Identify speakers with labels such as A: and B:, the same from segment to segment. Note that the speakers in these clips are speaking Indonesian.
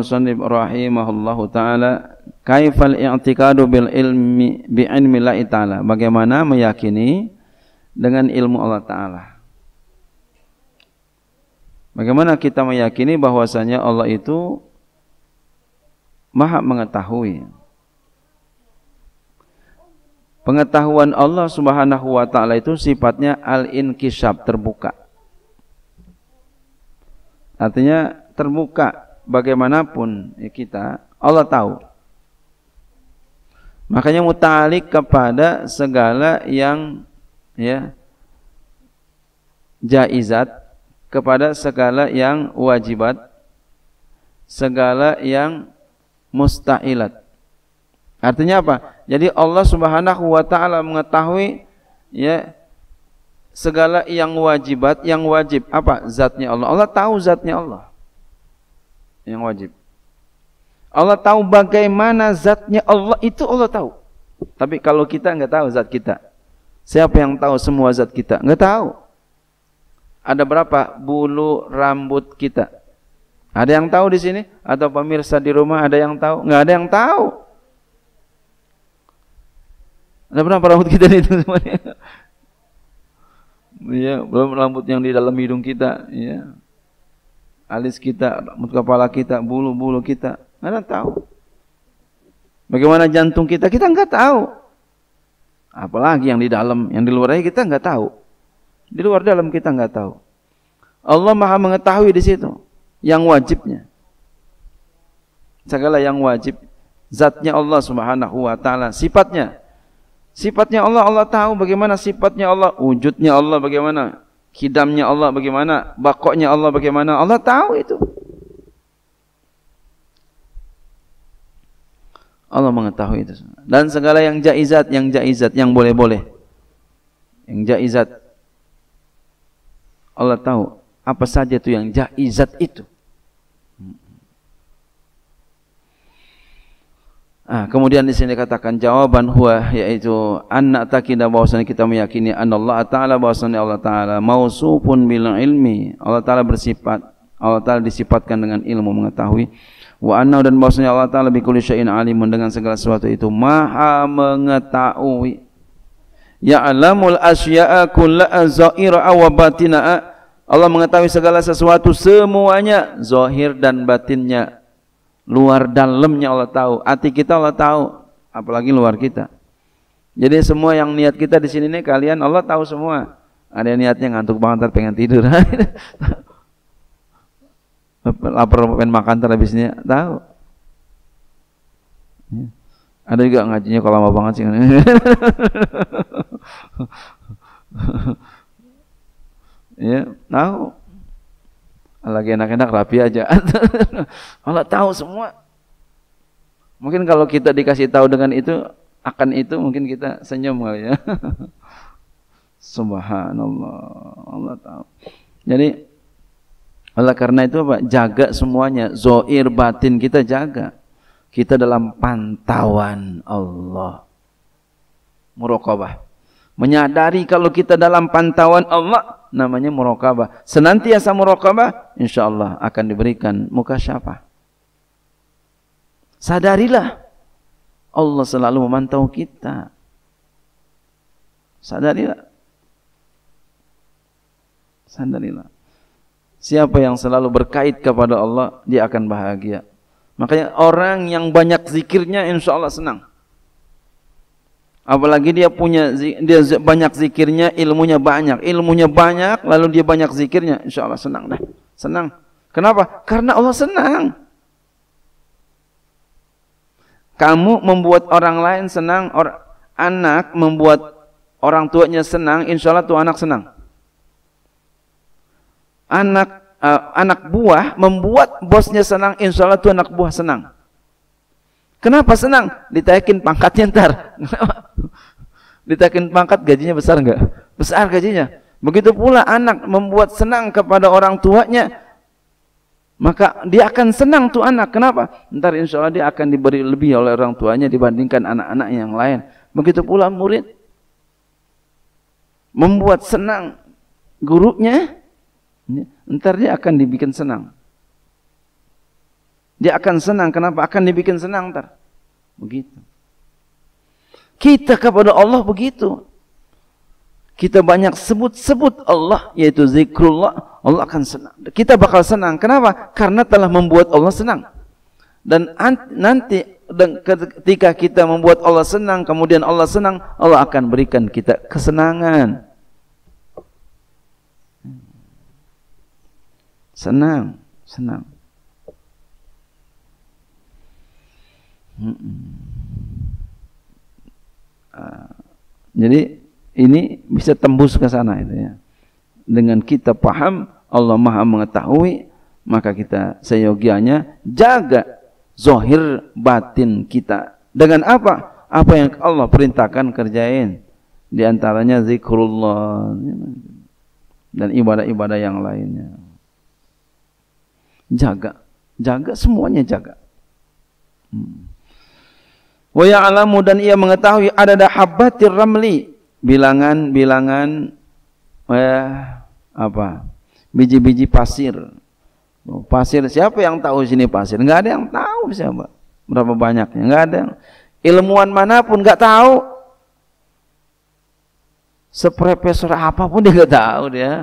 A: musannif rahimahullahu taala kaifal i'tiqadu bil ilmi bi ilmi la taala bagaimana meyakini dengan ilmu Allah taala bagaimana kita meyakini bahwasanya Allah itu maha mengetahui pengetahuan Allah Subhanahu wa taala itu sifatnya al-inkisab terbuka artinya terbuka bagaimanapun ya kita, Allah tahu. Makanya mutalik kepada segala yang ya jaizat kepada segala yang wajibat segala yang musta'ilat. Artinya apa? Jadi Allah Subhanahu wa taala mengetahui ya segala yang wajibat, yang wajib apa? Zatnya Allah. Allah tahu zatnya Allah yang wajib. Allah tahu bagaimana zatnya Allah itu Allah tahu. Tapi kalau kita nggak tahu zat kita, siapa yang tahu semua zat kita? Nggak tahu. Ada berapa bulu rambut kita? Ada yang tahu di sini? Atau pemirsa di rumah ada yang tahu? Nggak ada yang tahu. Ada berapa rambut kita itu semuanya? ya, belum rambut yang di dalam hidung kita, ya alis kita, rambut kepala kita, bulu-bulu kita. Nggak tahu. Bagaimana jantung kita, kita nggak tahu. Apalagi yang di dalam, yang di luar kita nggak tahu. Di luar dalam kita nggak tahu. Allah maha mengetahui di situ. Yang wajibnya. Segala yang wajib. Zatnya Allah subhanahu wa ta'ala. Sifatnya. Sifatnya Allah, Allah tahu bagaimana sifatnya Allah. Wujudnya Allah bagaimana hidamnya Allah bagaimana, bakoknya Allah bagaimana, Allah tahu itu. Allah mengetahui itu. Dan segala yang jaizat, yang jaizat, yang boleh-boleh. Yang jaizat. Allah tahu apa saja itu yang jaizat itu. Ah, kemudian di sini katakan jawaban huwa yaitu anna taqida bahwasanya kita meyakini anna Allah taala bahwasanya Allah taala mausufun bil ilmi. Allah taala bersifat Allah taala disifatkan dengan ilmu mengetahui wa anna dan bahwasanya Allah taala bi kulli syai'in alimun dengan segala sesuatu itu maha mengetahui. Ya'lamul asya'a kulla'a zahira wa batina'a. Allah mengetahui segala sesuatu semuanya zahir dan batinnya luar dalamnya Allah tahu, hati kita Allah tahu, apalagi luar kita. Jadi semua yang niat kita di sini nih kalian Allah tahu semua. Ada yang niatnya ngantuk banget, pengen tidur. lapar pengen makan ntar habisnya tahu iya. ada juga ngajinya kalau lama banget sih ya tahu lagi enak-enak rapi aja. Allah tahu semua. Mungkin kalau kita dikasih tahu dengan itu, akan itu mungkin kita senyum kali ya. Subhanallah, Allah tahu. Jadi Allah karena itu apa? Jaga semuanya, zoir batin kita jaga. Kita dalam pantauan Allah. Muraqabah. Menyadari kalau kita dalam pantauan Allah, namanya Murakabah Senantiasa insya Allah akan diberikan muka syafa. Sadarilah Allah selalu memantau kita. Sadarilah. Sadarilah. Siapa yang selalu berkait kepada Allah, dia akan bahagia. Makanya orang yang banyak zikirnya insya Allah senang apalagi dia punya dia banyak zikirnya ilmunya banyak ilmunya banyak lalu dia banyak zikirnya insya Allah senang dah senang kenapa karena Allah senang kamu membuat orang lain senang or, anak membuat orang tuanya senang insya Allah tuh anak senang anak uh, anak buah membuat bosnya senang insya Allah tuh anak buah senang Kenapa senang? Ditaikin pangkatnya ntar. Ditaikin pangkat gajinya besar enggak? Besar gajinya. Begitu pula anak membuat senang kepada orang tuanya, maka dia akan senang tuh anak. Kenapa? Ntar insya Allah dia akan diberi lebih oleh orang tuanya dibandingkan anak-anak yang lain. Begitu pula murid membuat senang gurunya, ntar dia akan dibikin senang. Dia akan senang. Kenapa? Akan dibikin senang ntar. Begitu. Kita kepada Allah begitu. Kita banyak sebut-sebut Allah, yaitu zikrullah, Allah akan senang. Kita bakal senang. Kenapa? Karena telah membuat Allah senang. Dan nanti dan ketika kita membuat Allah senang, kemudian Allah senang, Allah akan berikan kita kesenangan. Senang, senang. Ah. Jadi ini bisa tembus ke sana itu ya. Dengan kita paham Allah Maha mengetahui maka kita seyogianya jaga zohir batin kita dengan apa? Apa yang Allah perintahkan kerjain di antaranya zikrullah dan ibadah-ibadah yang lainnya. Jaga, jaga semuanya jaga. Hmm. Wa ya'lamu dan ia mengetahui ada habbatir ramli, bilangan-bilangan eh, apa? Biji-biji pasir. Oh, pasir siapa yang tahu sini pasir? Enggak ada yang tahu siapa. Berapa banyaknya? Enggak ada. Yang, ilmuwan manapun enggak tahu. Seprofesor apapun dia enggak tahu dia.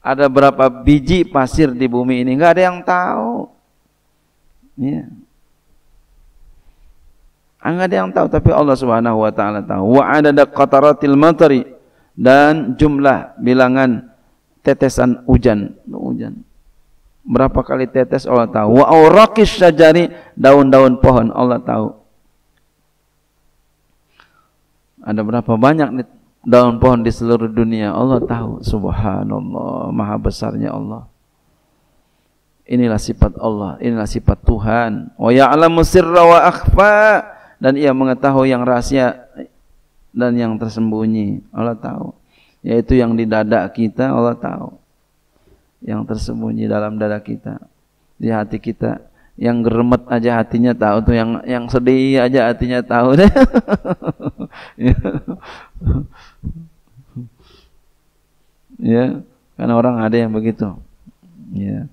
A: Ada berapa biji pasir di bumi ini? Enggak ada yang tahu. Ya. Enggak ada yang tahu tapi Allah Subhanahu wa taala tahu. Wa adada qataratil matari dan jumlah bilangan tetesan hujan, hujan. Berapa kali tetes Allah tahu. Wa auraqis syajari daun-daun pohon Allah tahu. Ada berapa banyak daun pohon di seluruh dunia Allah tahu. Subhanallah, maha besarnya Allah. Inilah sifat Allah, inilah sifat Tuhan. Wa ya'lamu sirra wa akhfa' dan ia mengetahui yang rahasia dan yang tersembunyi Allah tahu yaitu yang di dada kita Allah tahu yang tersembunyi dalam dada kita di hati kita yang geremet aja hatinya tahu tuh yang yang sedih aja hatinya tahu deh ya karena orang ada yang begitu ya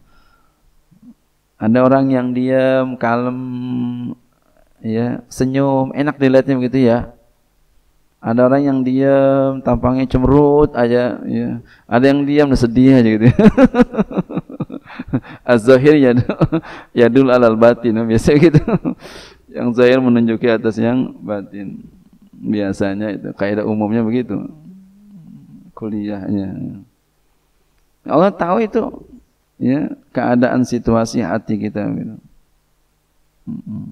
A: ada orang yang diam kalem ya senyum enak dilihatnya begitu ya ada orang yang diam tampangnya cemberut aja ya ada yang diam dan sedih aja gitu az-zahir ya dulu alal batin biasa gitu yang zahir menunjuki atas yang batin biasanya itu kaidah umumnya begitu kuliahnya Allah tahu itu ya keadaan situasi hati kita gitu. Mm -mm.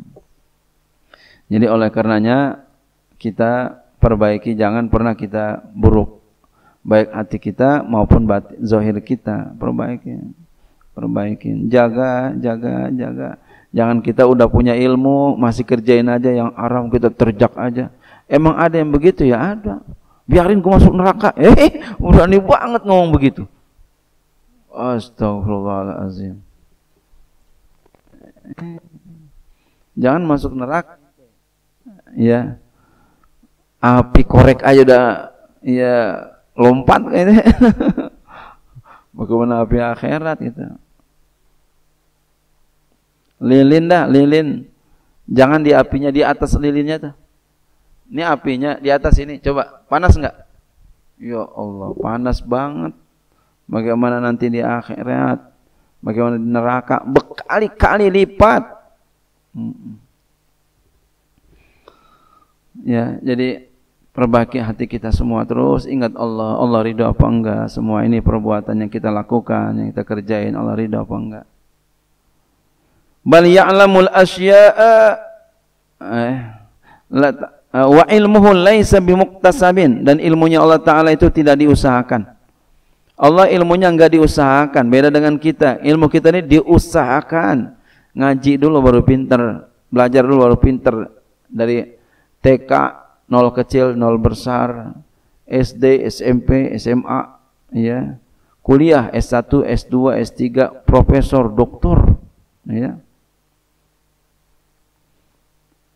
A: Jadi oleh karenanya kita perbaiki jangan pernah kita buruk baik hati kita maupun batin zahir kita perbaiki, perbaiki, jaga jaga jaga jangan kita udah punya ilmu masih kerjain aja yang haram kita terjak aja emang ada yang begitu ya ada biarin ku masuk neraka eh berani banget ngomong begitu astagfirullahalazim eh, jangan masuk neraka ya api korek aja udah ya lompat kayaknya bagaimana api akhirat gitu lilin dah lilin jangan di apinya di atas lilinnya tuh ini apinya di atas ini coba panas enggak ya Allah panas banget bagaimana nanti di akhirat bagaimana di neraka berkali-kali lipat hmm. Ya, jadi perbaiki hati kita semua terus ingat Allah Allah ridho apa enggak semua ini perbuatan yang kita lakukan yang kita kerjain Allah ridho apa enggak bal ya'lamul asya'a eh, eh, wa ilmuhu laisa bimuktasabin dan ilmunya Allah taala itu tidak diusahakan Allah ilmunya enggak diusahakan beda dengan kita ilmu kita ini diusahakan ngaji dulu baru pinter belajar dulu baru pinter dari TK nol kecil nol besar SD SMP SMA ya kuliah S1 S2 S3 profesor doktor ya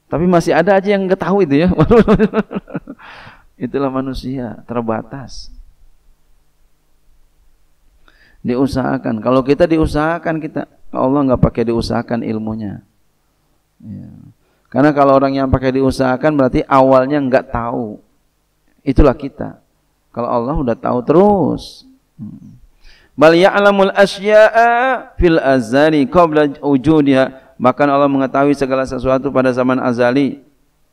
A: tapi masih ada aja yang nggak tahu itu ya itulah manusia terbatas diusahakan kalau kita diusahakan kita Allah nggak pakai diusahakan ilmunya ya. Karena kalau orang yang pakai diusahakan berarti awalnya nggak tahu. Itulah kita. Kalau Allah udah tahu terus. Hmm. Bal ya'lamul asya'a fil azali qabla wujudiha. Bahkan Allah mengetahui segala sesuatu pada zaman azali.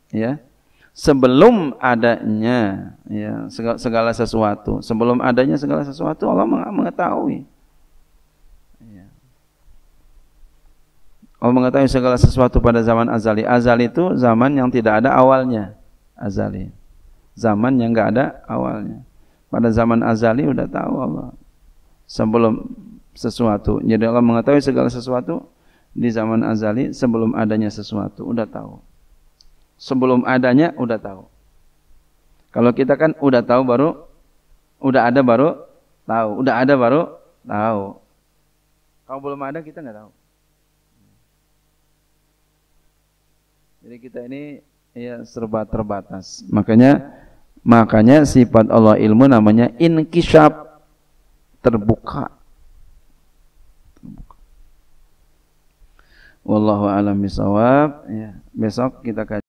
A: Ya. Sebelum adanya ya, segala sesuatu, sebelum adanya segala sesuatu Allah mengetahui. Allah mengetahui segala sesuatu pada zaman azali. Azali itu zaman yang tidak ada awalnya. Azali. Zaman yang enggak ada awalnya. Pada zaman azali udah tahu Allah. Sebelum sesuatu. Jadi Allah mengetahui segala sesuatu di zaman azali sebelum adanya sesuatu. Udah tahu. Sebelum adanya udah tahu. Kalau kita kan udah tahu baru udah ada baru tahu, udah ada baru tahu. Kalau belum ada kita nggak tahu. Jadi kita ini ya serba terbatas. Makanya makanya sifat Allah ilmu namanya inkishaf terbuka. terbuka. Wallahu alam bisawab. Ya, besok kita